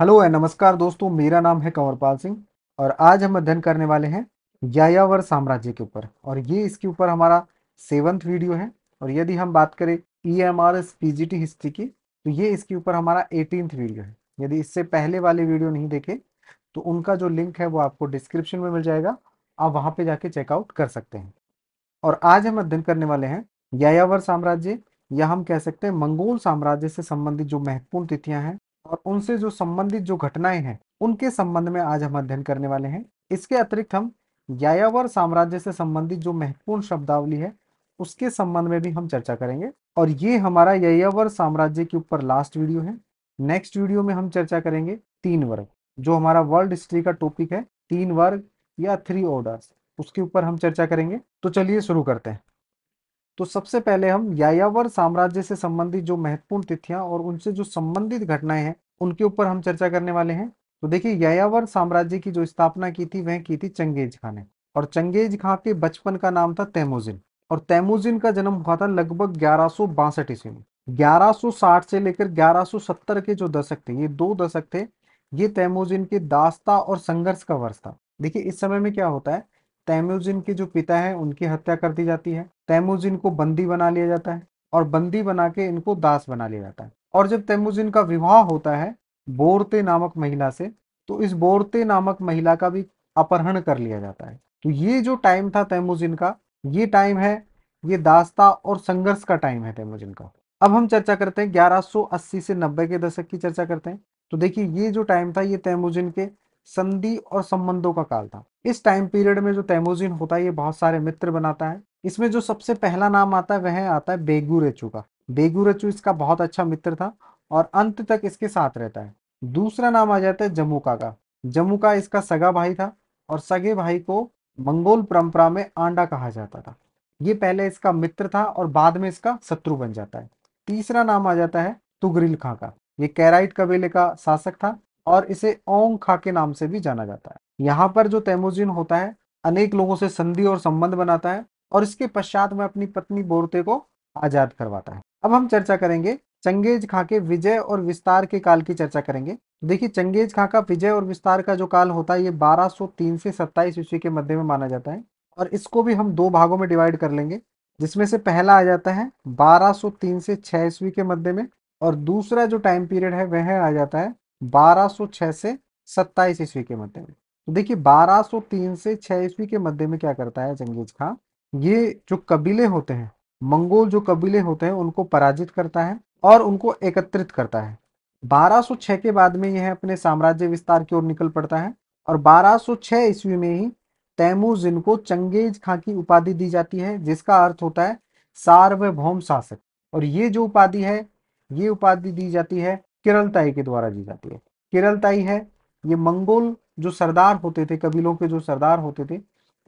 hello and नमस्कार दोस्तों मेरा नाम है कंवरपाल सिंह और आज हम अध्ययन करने वाले हैं यायावर साम्राज्य के ऊपर और ये इसके ऊपर हमारा सेवन्थ वीडियो है और यदि हम बात करें E M R S P G T history की तो ये इसके ऊपर हमारा एटीनथ वीडियो है यदि इससे पहले वाले वीडियो नहीं देखे तो उनका जो लिंक है वो आपको डिस्क्रिप्शन में मिल जाएगा आप वहाँ पर जाके चेकआउट कर सकते हैं और आज हम अध्ययन करने वाले हैं यायावर साम्राज्य या हम कह सकते हैं मंगोल साम्राज्य से संबंधित जो महत्वपूर्ण तिथियां हैं और उनसे जो संबंधित जो घटनाएं हैं उनके संबंध में आज हम अध्ययन करने वाले हैं इसके अतिरिक्त हम यायावर साम्राज्य से संबंधित जो महत्वपूर्ण शब्दावली है उसके संबंध में भी हम चर्चा करेंगे और ये हमारा यायावर साम्राज्य के ऊपर लास्ट वीडियो है नेक्स्ट वीडियो में हम चर्चा करेंगे तीन वर्ग जो हमारा वर्ल्ड हिस्ट्री का टॉपिक है तीन वर्ग या थ्री ऑर्डर्स उसके ऊपर हम चर्चा करेंगे तो चलिए शुरू करते हैं तो सबसे पहले हम यायावर साम्राज्य से संबंधित जो महत्वपूर्ण तिथियां और उनसे जो संबंधित घटनाएं हैं उनके ऊपर हम चर्चा करने वाले हैं तो देखिए यावर साम्राज्य की जो स्थापना की थी वह की थी चंगेज खां ने और चंगेज खां के बचपन का नाम था तैमोजिन और तैमोजिन का जन्म हुआ था लगभग ग्यारह सौ बासठ ईस्वी में 1160 से लेकर 1170 के जो दशक थे ये दो दशक थे ये तैमोजिन के दास्ता और संघर्ष का वर्ष था देखिए इस समय में क्या होता है तैमोजिन के जो पिता है उनकी हत्या कर दी जाती है तैमोजिन को बंदी बना लिया जाता है और बंदी बना के इनको दास बना लिया जाता है और जब तैमुजिन का विवाह होता है बोरते नामक महिला से तो इस बोरते नामक महिला का भी अपहरण कर लिया जाता है तो ये जो टाइम था तैमुजिन का ये टाइम है ये दास्ता और संघर्ष का टाइम है तैमुजिन का अब हम चर्चा करते हैं 1180 से 90 के दशक की चर्चा करते हैं तो देखिए ये जो टाइम था ये तैमुजिन के संधि और संबंधों का काल था इस टाइम पीरियड में जो तैमुजिन होता है ये बहुत सारे मित्र बनाता है इसमें जो सबसे पहला नाम आता है वह आता है बेगू रेचू का बेगुरचू इसका बहुत अच्छा मित्र था और अंत तक इसके साथ रहता है दूसरा नाम आ जाता है जमुका का जमुका इसका सगा भाई था और सगे भाई को मंगोल परंपरा में आंडा कहा जाता था ये पहले इसका मित्र था और बाद में इसका शत्रु बन जाता है तीसरा नाम आ जाता है तुगरिल खां का ये कैराइट कबीले का शासक था और इसे ओंग खां के नाम से भी जाना जाता है यहाँ पर जो तैमुजिन होता है अनेक लोगों से संधि और संबंध बनाता है और इसके पश्चात में अपनी पत्नी बोरते को आजाद करवाता है अब हम चर्चा करेंगे चंगेज खां के विजय और विस्तार के काल की चर्चा करेंगे देखिए चंगेज खां का विजय और विस्तार का जो काल होता है ये 1203 से 27 ईस्वी के मध्य में माना जाता है और इसको भी हम दो भागों में डिवाइड कर लेंगे जिसमें से पहला आ जाता है 1203 से 6 ईस्वी के मध्य में और दूसरा जो टाइम पीरियड है वह आ जाता है 1206 से 27 ईस्वी के मध्य में तो देखिये बारह से छह ईस्वी के मध्य में क्या करता है चंगेज खां ये जो कबीले होते हैं मंगोल जो कबीले होते हैं उनको पराजित करता है और उनको एकत्रित करता है 1206 के बाद में यह अपने साम्राज्य विस्तार की ओर निकल पड़ता है और 1206 ईस्वी में ही तैमूर जिनको चंगेज खां की उपाधि दी जाती है जिसका अर्थ होता है सार्वभौम शासक और ये जो उपाधि है ये उपाधि दी जाती है किरलताई के द्वारा दी जाती है किरलताई है ये मंगोल जो सरदार होते थे कबीलों के जो सरदार होते थे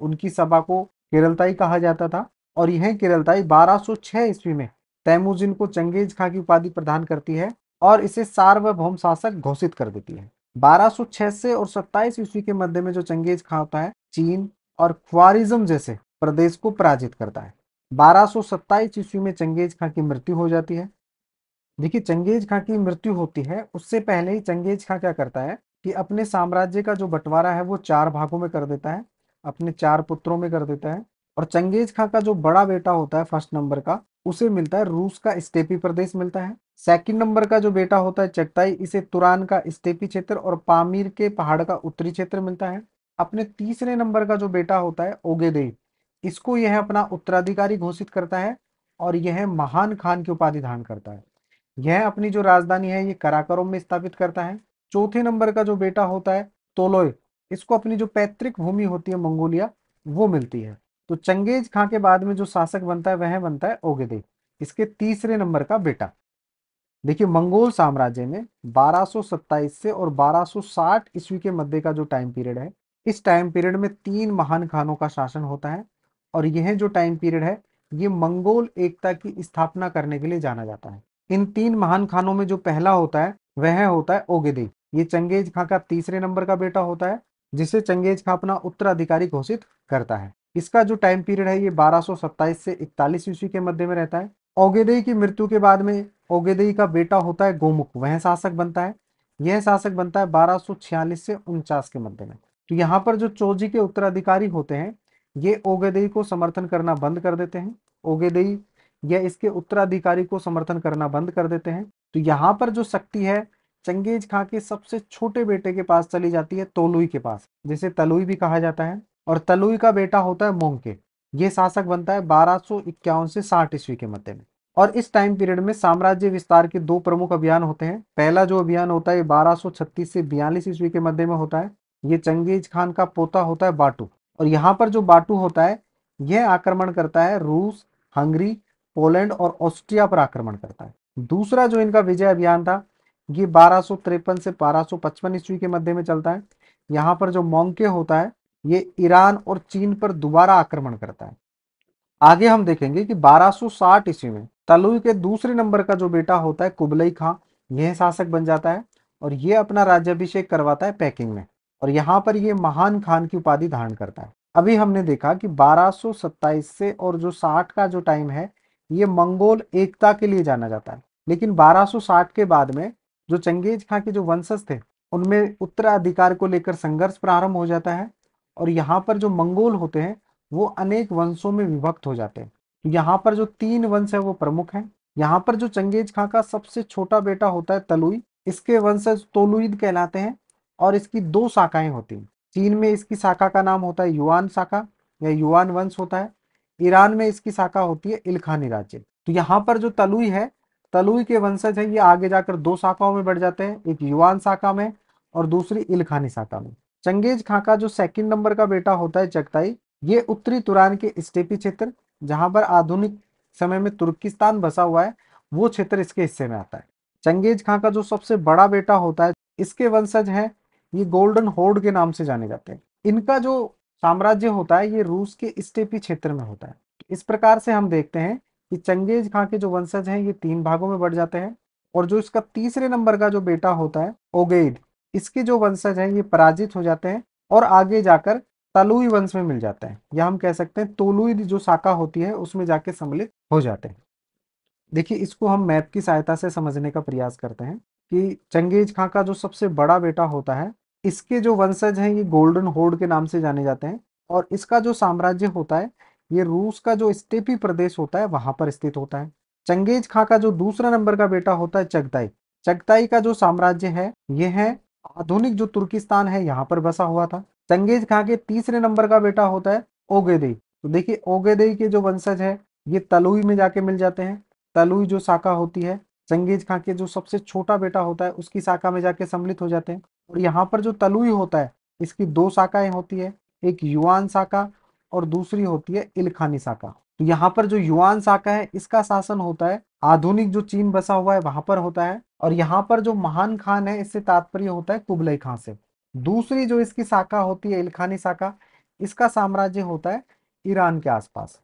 उनकी सभा को किरलताई कहा जाता था और यह केरलताई 1206 ईस्वी में तैमूजिन को चंगेज खां की उपाधि प्रदान करती है और इसे सार्वभौम शासक घोषित कर देती है 1206 से और 27 ईस्वी के मध्य में जो चंगेज खां होता है चीन और ख्वारिज्म जैसे प्रदेश को पराजित करता है 1227 ईस्वी में चंगेज खां की मृत्यु हो जाती है देखिए चंगेज खां की मृत्यु होती है उससे पहले ही चंगेज खां क्या करता है कि अपने साम्राज्य का जो बंटवारा है वो चार भागों में कर देता है अपने चार पुत्रों में कर देता है और चंगेज खां का जो बड़ा बेटा होता है फर्स्ट नंबर का उसे मिलता है रूस का स्टेपी प्रदेश मिलता है सेकंड नंबर का जो बेटा होता है चगताई इसे तुरान का स्टेपी क्षेत्र और पामीर के पहाड़ का उत्तरी क्षेत्र मिलता है अपने तीसरे नंबर का जो बेटा होता है ओगेदे इसको यह अपना उत्तराधिकारी घोषित करता है और यह महान खान की उपाधि धारण करता है यह अपनी जो राजधानी है ये कराकरों में स्थापित करता है चौथे नंबर का जो बेटा होता है तोलोय इसको अपनी जो पैतृक भूमि होती है मंगोलिया वो मिलती है तो चंगेज खां के बाद में जो शासक बनता है वह बनता है ओगदे इसके तीसरे नंबर का बेटा देखिए मंगोल साम्राज्य में 1227 से और 1260 ईस्वी के मध्य का जो टाइम पीरियड है इस टाइम पीरियड में तीन महान खानों का शासन होता है और यह जो टाइम पीरियड है ये मंगोल एकता की स्थापना करने के लिए जाना जाता है इन तीन महान खानों में जो पहला होता है वह होता है ओगेदे ये चंगेज खां का तीसरे नंबर का बेटा होता है जिसे चंगेज खां अपना उत्तराधिकारी घोषित करता है इसका जो टाइम पीरियड है ये 1227 से इकतालीस ईस्वी के मध्य में रहता है औगेदई की मृत्यु के बाद में औगेदई का बेटा होता है गोमुख वह शासक बनता है यह शासक बनता है 1246 से उनचास के मध्य में तो यहाँ पर जो चोजी के उत्तराधिकारी होते हैं ये ओगेदई को समर्थन करना बंद कर देते हैं ओगेदई या इसके उत्तराधिकारी को समर्थन करना बंद कर देते हैं तो यहाँ पर जो शक्ति है चंगेज खां के सबसे छोटे बेटे के पास चली जाती है तोलुई के पास जिसे तलुई भी कहा जाता है और तलुई का बेटा होता है मोंके ये शासक बनता है बारह से साठ ईस्वी के मध्य में और इस टाइम पीरियड में साम्राज्य विस्तार के दो प्रमुख अभियान होते हैं पहला जो अभियान होता है बारह से बयालीस ईस्वी के मध्य में होता है ये चंगेज खान का पोता होता है बाटू और यहाँ पर जो बाटू होता है यह आक्रमण करता है रूस हंगरी पोलैंड और ऑस्ट्रिया पर आक्रमण करता है दूसरा जो इनका विजय अभियान था ये बारह से बारह ईस्वी के मध्य में चलता है यहाँ पर जो मोंके होता है ये ईरान और चीन पर दोबारा आक्रमण करता है आगे हम देखेंगे कि 1260 ईस्वी में तलुई के दूसरे नंबर का जो बेटा होता है कुबलई खां यह शासक बन जाता है और यह अपना राज्याभिषेक करवाता है पैकिंग में और यहाँ पर यह महान खान की उपाधि धारण करता है अभी हमने देखा कि 1227 से और जो 60 का जो टाइम है ये मंगोल एकता के लिए जाना जाता है लेकिन 1260 के बाद में जो चंगेज खां के जो वंशज थे उनमें उत्तराधिकार को लेकर संघर्ष प्रारंभ हो जाता है और यहाँ पर जो मंगोल होते हैं वो अनेक वंशों में विभक्त हो जाते हैं यहाँ पर जो तीन वंश है वो प्रमुख है यहाँ पर जो चंगेज खां का सबसे छोटा बेटा होता है तलुई इसके वंशज तोलुईद कहलाते हैं और इसकी दो शाखाएं होती हैं चीन में इसकी शाखा का नाम होता है युआन शाखा या युआन वंश होता है ईरान में इसकी शाखा होती है इलखानी राज्य तो यहाँ पर जो तलुई है तलुई के वंशज है ये आगे जाकर दो शाखाओं में बढ़ जाते हैं एक युवान शाखा में और दूसरी इलखानी शाखा में चंगेज खां का जो सेकंड नंबर का बेटा होता है चगताई ये उत्तरी तुरान के स्टेपी क्षेत्र जहां पर आधुनिक समय में तुर्किस्तान बसा हुआ है वो क्षेत्र इसके हिस्से में आता है चंगेज खां का जो सबसे बड़ा बेटा होता है इसके वंशज हैं ये गोल्डन होर्ड के नाम से जाने जाते हैं इनका जो साम्राज्य होता है ये रूस के स्टेपी क्षेत्र में होता है इस प्रकार से हम देखते हैं कि चंगेज खां के जो वंशज हैं ये तीन भागों में बढ़ जाते हैं और जो इसका तीसरे नंबर का जो बेटा होता है ओगेद इसके जो वंशज हैं ये पराजित हो जाते हैं और आगे जाकर तलुई वंश में मिल जाते हैं या हम कह सकते हैं तोलुई जो शाखा होती है उसमें जाके सम्मिलित हो जाते हैं देखिए इसको हम मैप की सहायता से समझने का प्रयास करते हैं कि चंगेज खां का जो सबसे बड़ा बेटा होता है इसके जो वंशज हैं ये गोल्डन होर्ड के नाम से जाने जाते हैं और इसका जो साम्राज्य होता है ये रूस का जो स्टेपी प्रदेश होता है वहां पर स्थित होता है चंगेज खां का जो दूसरा नंबर का बेटा होता है चगताई चगताई का जो साम्राज्य है ये है आधुनिक जो तुर्किस्तान है यहाँ पर बसा हुआ था चंगेज खां के तीसरे नंबर का बेटा होता है ओगेदई तो देखिए ओगेदई के जो वंशज है ये तलुई में जाके मिल जाते हैं तलुई जो शाखा होती है चंगेज खां के जो सबसे छोटा बेटा होता है उसकी शाखा में जाके सम्मिलित हो जाते हैं और यहाँ पर जो तलुई होता है इसकी दो शाखाएं होती है एक युवान शाखा और दूसरी होती है इलखानी शाखा तो यहाँ पर जो युवान शाखा है इसका शासन होता है आधुनिक जो चीन बसा हुआ है वहां पर होता है और यहाँ पर जो महान खान है इससे तात्पर्य होता है कुबलई खान से दूसरी जो इसकी शाखा होती है इलखानी शाखा इसका साम्राज्य होता है ईरान के आसपास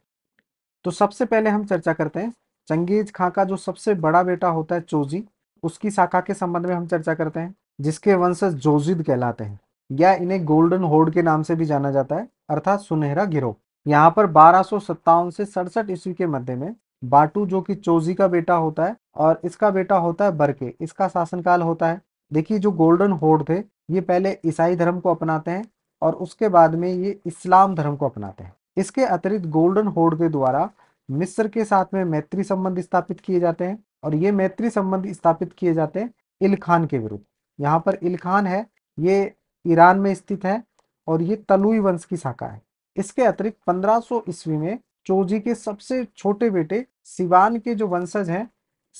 तो सबसे पहले हम चर्चा करते हैं चंगेज खां का जो सबसे बड़ा बेटा होता है चोजी उसकी शाखा के संबंध में हम चर्चा करते हैं जिसके वंशज जोजिद कहलाते हैं या इन्हें गोल्डन होर्ड के नाम से भी जाना जाता है अर्थात सुनहरा गिरोह यहाँ पर बारह से सड़सठ ईस्वी के मध्य में बाटू जो कि चोजी का बेटा होता है और इसका बेटा होता है बरके इसका शासनकाल होता है देखिए जो गोल्डन होर्ड थे ये पहले ईसाई धर्म को अपनाते हैं और उसके बाद में ये इस्लाम धर्म को अपनाते हैं इसके अतिरिक्त गोल्डन होर्ड के द्वारा मिस्र के साथ में मैत्री संबंध स्थापित किए जाते हैं और ये मैत्री संबंध स्थापित किए जाते हैं इल खान के विरुद्ध यहाँ पर इल खान है ये ईरान में स्थित है और ये तलुई वंश की शाखा है इसके अतिरिक्त 1500 ईस्वी में चोजी के सबसे छोटे बेटे सिवान के जो वंशज हैं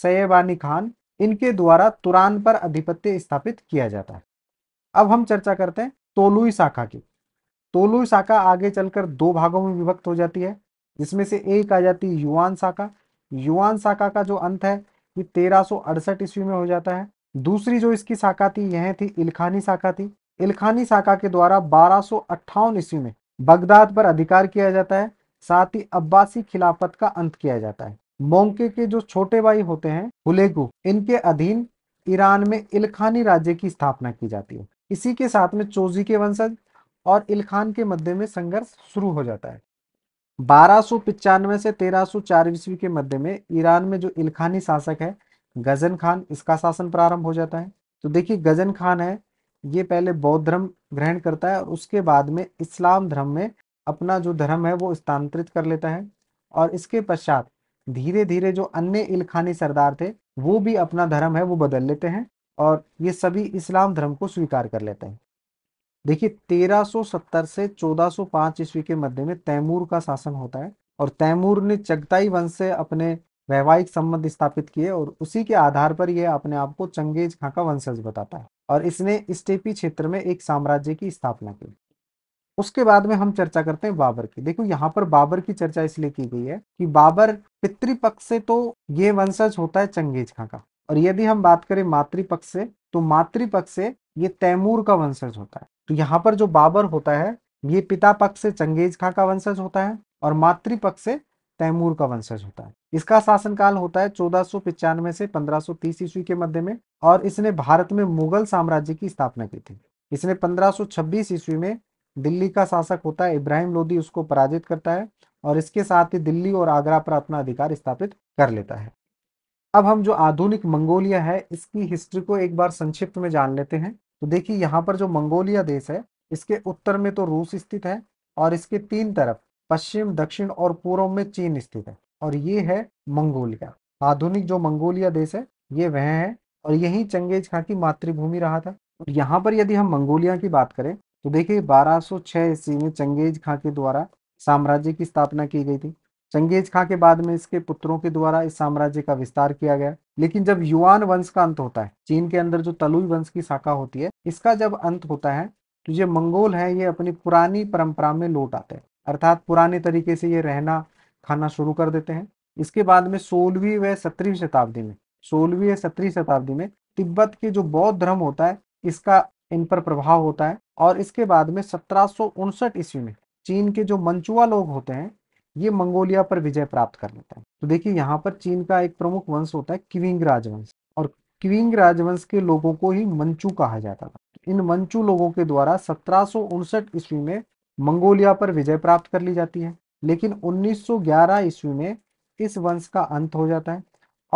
सैबानी खान इनके द्वारा तुरान पर अधिपत्य स्थापित किया जाता है अब हम चर्चा करते हैं तोलुई शाखा की तोलुई शाखा आगे चलकर दो भागों में विभक्त हो जाती है जिसमें से एक आ जाती है युवान शाखा युवान शाखा का जो अंत है ये तेरह ईस्वी में हो जाता है दूसरी जो इसकी शाखा थी यह थी इलखानी शाखा थी इलखानी शाखा के द्वारा बारह ईस्वी में बगदाद पर अधिकार किया जाता है साथ ही अब्बासी खिलाफत का अंत किया जाता है मोंके के जो छोटे भाई होते हैं हुलेगु इनके अधीन ईरान में इलखानी राज्य की स्थापना की जाती है इसी के साथ में चोजी के वंशज और इलखान के मध्य में संघर्ष शुरू हो जाता है बारह से 1304 ईस्वी के मध्य में ईरान में जो इलखानी शासक है गजन खान इसका शासन प्रारंभ हो जाता है तो देखिए गजन खान है ये पहले बौद्ध धर्म ग्रहण करता है और उसके बाद में इस्लाम धर्म में अपना जो धर्म है वो स्थानांतरित कर लेता है और इसके पश्चात धीरे धीरे जो अन्य इलखानी सरदार थे वो भी अपना धर्म है वो बदल लेते हैं और ये सभी इस्लाम धर्म को स्वीकार कर लेते हैं देखिए 1370 से 1405 ईस्वी के मध्य में तैमूर का शासन होता है और तैमूर ने चगताई वंश से अपने वैवाहिक संबंध स्थापित किए और उसी के आधार पर यह अपने आप को चंगेज खां का वंशज बताता है और इसने स्टेपी क्षेत्र में एक साम्राज्य की स्थापना की उसके बाद में हम चर्चा करते हैं बाबर की देखो यहाँ पर बाबर की चर्चा इसलिए की गई है कि बाबर पितृपक्ष से तो ये वंशज होता है चंगेज खां का और यदि हम बात करें मातृपक्ष से तो मातृपक्ष से ये तैमूर का वंशज होता है तो यहाँ पर जो बाबर होता है ये पिता पक्ष से चंगेज खां का वंशज होता है और मातृपक्ष से तैमूर का वंशज होता है इसका शासनकाल होता है चौदह से पंद्रह ईस्वी के मध्य में और इसने भारत में मुगल साम्राज्य की स्थापना की थी इसने 1526 ईस्वी में दिल्ली का शासक होता है इब्राहिम लोदी उसको पराजित करता है और इसके साथ ही दिल्ली और आगरा पर अपना अधिकार स्थापित कर लेता है अब हम जो आधुनिक मंगोलिया है इसकी हिस्ट्री को एक बार संक्षिप्त में जान लेते हैं तो देखिए यहाँ पर जो मंगोलिया देश है इसके उत्तर में तो रूस स्थित है और इसके तीन तरफ पश्चिम दक्षिण और पूर्व में चीन स्थित है और ये है मंगोलिया आधुनिक जो मंगोलिया देश है ये वह है और यही चंगेज खां की मातृभूमि रहा था और यहाँ पर यदि हम मंगोलिया की बात करें तो देखिए 1206 ईस्वी में चंगेज खां के द्वारा साम्राज्य की स्थापना की गई थी चंगेज खां के बाद में इसके पुत्रों के द्वारा इस साम्राज्य का विस्तार किया गया लेकिन जब युवान वंश का अंत होता है चीन के अंदर जो तलुई वंश की शाखा होती है इसका जब अंत होता है तो ये मंगोल है ये अपनी पुरानी परंपरा में लौट आते हैं अर्थात पुराने तरीके से ये रहना खाना शुरू कर देते हैं इसके बाद में सोलहवीं व सत्रहवीं शताब्दी में सोलहवीं या सत्रहवीं शताब्दी में तिब्बत के जो बौद्ध धर्म होता है इसका इन पर प्रभाव होता है और इसके बाद में सत्रह ईस्वी में चीन के जो मंचुआ लोग होते हैं ये मंगोलिया पर विजय प्राप्त कर लेते हैं तो देखिए यहाँ पर चीन का एक प्रमुख वंश होता है किविंग राजवंश और किविंग राजवंश के लोगों को ही मंचू कहा जाता था इन मंचू लोगों के द्वारा सत्रह ईस्वी में मंगोलिया पर विजय प्राप्त कर ली जाती है लेकिन 1911 ईस्वी में इस वंश का अंत हो जाता है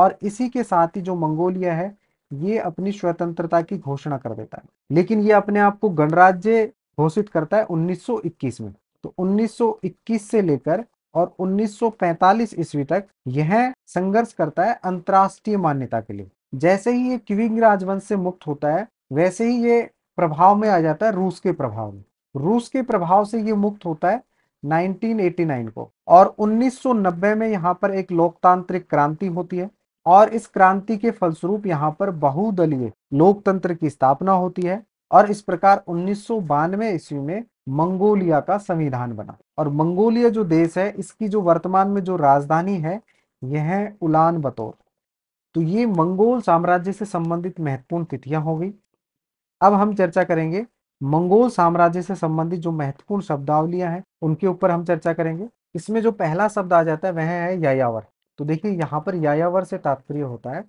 और इसी के साथ ही जो मंगोलिया है ये अपनी स्वतंत्रता की घोषणा कर देता है लेकिन ये अपने आप को गणराज्य घोषित करता है 1921 में तो 1921 से लेकर और 1945 ईस्वी तक यह संघर्ष करता है अंतर्राष्ट्रीय मान्यता के लिए जैसे ही ये क्विंग राजवंश से मुक्त होता है वैसे ही ये प्रभाव में आ जाता है रूस के प्रभाव में रूस के प्रभाव से ये मुक्त होता है 1989 को और 1990 में यहाँ पर एक लोकतांत्रिक क्रांति होती है और इस क्रांति के फलस्वरूप यहाँ पर बहुदलीय लोकतंत्र की स्थापना होती है और इस प्रकार उन्नीस ईस्वी में मंगोलिया का संविधान बना और मंगोलिया जो देश है इसकी जो वर्तमान में जो राजधानी है यह है उलान बतौर तो ये मंगोल साम्राज्य से संबंधित महत्वपूर्ण तिथियां हो गई अब हम चर्चा करेंगे मंगोल साम्राज्य से संबंधित जो महत्वपूर्ण शब्दावलियां हैं उनके ऊपर हम चर्चा करेंगे इसमें जो पहला शब्द आ जाता है वह है यायावर तो देखिए यहाँ पर यायावर से तात्पर्य होता है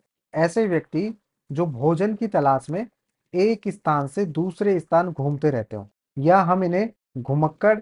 ऐसे व्यक्ति जो भोजन की तलाश में एक स्थान से दूसरे स्थान घूमते रहते हो या हम इन्हें घुमक्कड़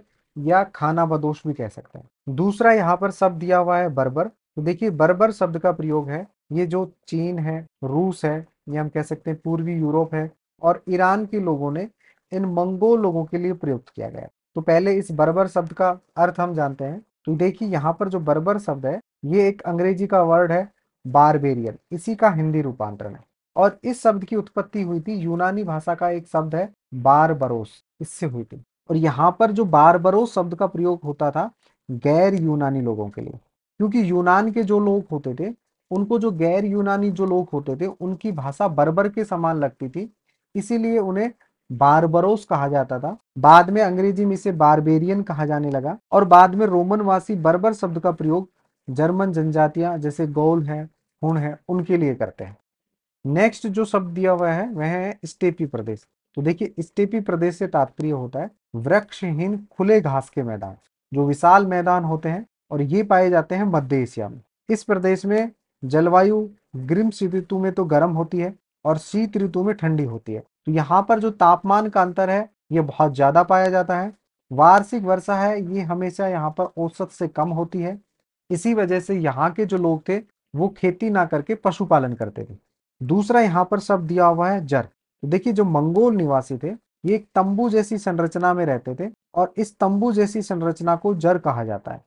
या खाना बदोश भी कह सकते हैं दूसरा यहाँ पर शब्द दिया हुआ है बर्बर तो देखिए बर्बर शब्द का प्रयोग है ये जो चीन है रूस है या हम कह सकते हैं पूर्वी यूरोप है और ईरान के लोगों ने इन मंगोल लोगों के लिए प्रयुक्त किया गया तो पहले इस बर्बर शब्द का अर्थ हम जानते हैं तो देखिए यहाँ पर जो बर्बर शब्द है ये एक अंग्रेजी का वर्ड है बारबेरियन इसी का हिंदी रूपांतरण है और इस शब्द की उत्पत्ति हुई थी यूनानी भाषा का एक शब्द है बारबरोस इससे हुई थी और यहाँ पर जो बारबरोस शब्द का प्रयोग होता था गैर यूनानी लोगों के लिए क्योंकि यूनान के जो लोग होते थे उनको जो गैर यूनानी जो लोग होते थे उनकी भाषा बर्बर के समान लगती थी इसीलिए उन्हें बारबरोस कहा जाता था बाद में अंग्रेजी में इसे बारबेरियन कहा जाने लगा और बाद में रोमनवासी बर्बर शब्द का प्रयोग जर्मन जनजातियां जैसे गोल है हुण है उनके लिए करते हैं नेक्स्ट जो शब्द दिया हुआ है वह है स्टेपी प्रदेश तो देखिए स्टेपी प्रदेश से तात्पर्य होता है वृक्षहीन खुले घास के मैदान जो विशाल मैदान होते हैं और ये पाए जाते हैं मध्य एशिया में इस प्रदेश में जलवायु शीत ऋतु में तो गर्म होती है और शीत ऋतु में ठंडी होती है तो यहाँ पर जो तापमान का अंतर है ये बहुत ज़्यादा पाया जाता है वार्षिक वर्षा है ये हमेशा यहाँ पर औसत से कम होती है इसी वजह से यहाँ के जो लोग थे वो खेती ना करके पशुपालन करते थे दूसरा यहाँ पर शब्द दिया हुआ है जर तो देखिए जो मंगोल निवासी थे ये एक तंबू जैसी संरचना में रहते थे और इस तंबू जैसी संरचना को जर कहा जाता है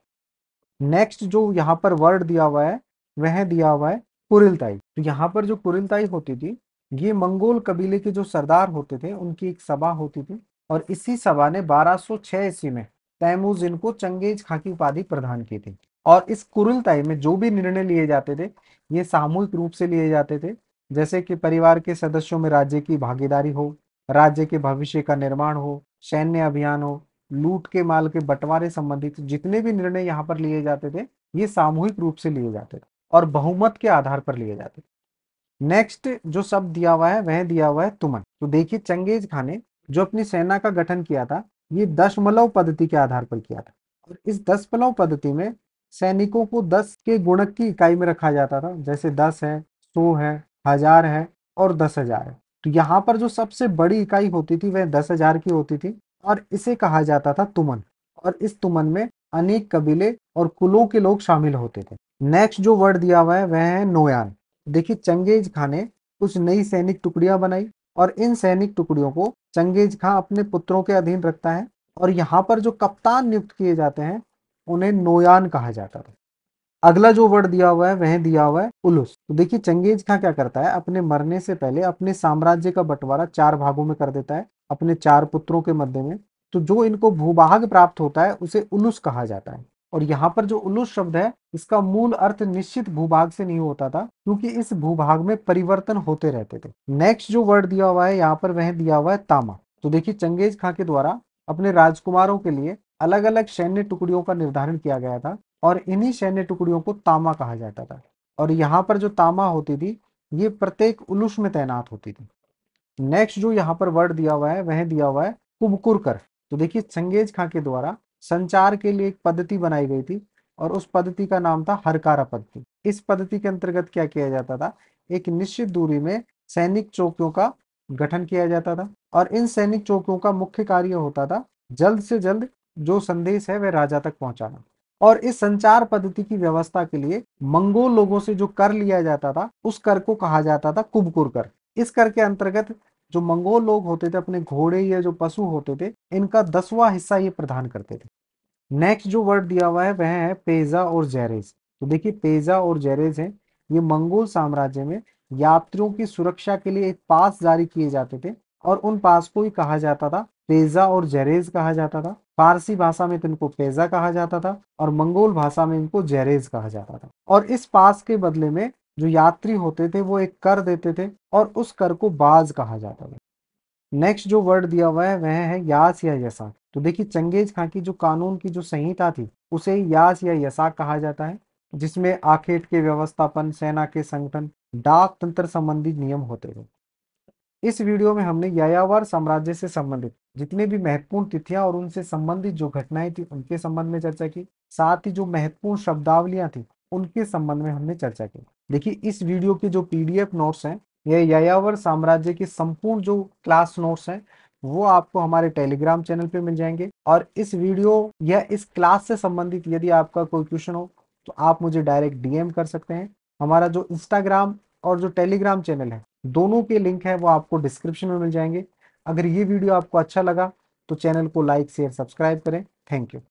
नेक्स्ट जो यहाँ पर वर्ड दिया हुआ है वह दिया हुआ है कुरिलताई तो यहाँ पर जो कुरिलताई होती थी ये मंगोल कबीले के जो सरदार होते थे उनकी एक सभा होती थी और इसी सभा ने 1206 ईस्वी में तैमूज इनको चंगेज खाकी उपाधि प्रदान की थी और इस कुरुलताई में जो भी निर्णय लिए जाते थे ये सामूहिक रूप से लिए जाते थे जैसे कि परिवार के सदस्यों में राज्य की भागीदारी हो राज्य के भविष्य का निर्माण हो सैन्य अभियान हो लूट के माल के बंटवारे संबंधित जितने भी निर्णय यहाँ पर लिए जाते थे ये सामूहिक रूप से लिए जाते थे और बहुमत के आधार पर लिए जाते थे नेक्स्ट जो शब्द दिया हुआ है वह दिया हुआ है तुमन तो देखिए चंगेज खान ने जो अपनी सेना का गठन किया था ये दशमलव पद्धति के आधार पर किया था और इस दशमलव पद्धति में सैनिकों को दस के गुणक की इकाई में रखा जाता था जैसे दस है सौ है हजार है और दस हजार है तो यहाँ पर जो सबसे बड़ी इकाई होती थी वह दस हजार की होती थी और इसे कहा जाता था तुमन और इस तुमन में अनेक कबीले और कुलों के लोग शामिल होते थे नेक्स्ट जो वर्ड दिया हुआ है वह है नोयान देखिए चंगेज खां ने कुछ नई सैनिक टुकड़ियां बनाई और इन सैनिक टुकड़ियों को चंगेज खां अपने पुत्रों के अधीन रखता है और यहाँ पर जो कप्तान नियुक्त किए जाते हैं उन्हें नोयान कहा जाता था अगला जो वर्ड दिया हुआ है वह दिया हुआ है उलुस तो देखिए चंगेज खां क्या करता है अपने मरने से पहले अपने साम्राज्य का बंटवारा चार भागों में कर देता है अपने चार पुत्रों के मध्य में तो जो इनको भूभाग प्राप्त होता है उसे उलुस कहा जाता है और यहाँ पर जो उलुस शब्द है इसका मूल अर्थ निश्चित भूभाग से नहीं होता था क्योंकि इस भूभाग में परिवर्तन होते रहते थे नेक्स्ट जो वर्ड दिया हुआ है यहाँ पर वह दिया हुआ है तामा तो देखिए चंगेज खां के द्वारा अपने राजकुमारों के लिए अलग अलग सैन्य टुकड़ियों का निर्धारण किया गया था और इन्हीं सैन्य टुकड़ियों को तामा कहा जाता था और यहाँ पर जो तामा होती थी ये प्रत्येक उलुस में तैनात होती थी नेक्स्ट जो यहाँ पर वर्ड दिया हुआ है वह दिया हुआ है कुबकुरकर तो देखिए संगेज खां के द्वारा संचार के लिए एक पद्धति बनाई गई थी और उस पद्धति का नाम था हरकारा पद्धति इस पद्धति के अंतर्गत क्या किया जाता था एक निश्चित दूरी में सैनिक चौकियों का गठन किया जाता था और इन सैनिक चौकियों का मुख्य कार्य होता था जल्द से जल्द जो संदेश है वह राजा तक पहुंचाना और इस संचार पद्धति की व्यवस्था के लिए मंगोल लोगों से जो कर लिया जाता था उस कर को कहा जाता था कुबकुर कर इस कर के अंतर्गत जो मंगोल लोग होते थे अपने घोड़े या जो पशु होते थे इनका दसवा हिस्सा ये प्रदान करते थे नेक्स्ट जो वर्ड दिया हुआ है वह है पेजा और जेरेज तो देखिए पेजा और जेरेज है ये मंगोल साम्राज्य में यात्रियों की सुरक्षा के लिए एक पास जारी किए जाते थे और उन पास को ही कहा जाता था पेजा और जेरेज कहा जाता था फारसी भाषा में तो इनको पेजा कहा जाता था और मंगोल भाषा में इनको जेरेज कहा जाता था और इस पास के बदले में जो यात्री होते थे वो एक कर देते थे और उस कर को बाज कहा जाता था नेक्स्ट जो वर्ड दिया हुआ है वह है यास या यसाक तो देखिए चंगेज खां की जो कानून की जो संहिता थी उसे यास या यसाक कहा जाता है जिसमें आखेट के व्यवस्थापन सेना के संगठन डाक तंत्र संबंधी नियम होते थे इस वीडियो में हमने यायावर साम्राज्य से संबंधित जितने भी महत्वपूर्ण तिथियां और उनसे संबंधित जो घटनाएं थी उनके संबंध में चर्चा की साथ ही जो महत्वपूर्ण शब्दावलियां थी उनके संबंध में हमने चर्चा की देखिए इस वीडियो के जो पीडीएफ नोट्स हैं यह यायावर साम्राज्य के संपूर्ण जो क्लास नोट्स हैं वो आपको हमारे टेलीग्राम चैनल पे मिल जाएंगे और इस वीडियो या इस क्लास से संबंधित यदि आपका कोई क्वेश्चन हो तो आप मुझे डायरेक्ट डीएम कर सकते हैं हमारा जो इंस्टाग्राम और जो टेलीग्राम चैनल है दोनों के लिंक है वो आपको डिस्क्रिप्शन में मिल जाएंगे अगर ये वीडियो आपको अच्छा लगा तो चैनल को लाइक शेयर सब्सक्राइब करें थैंक यू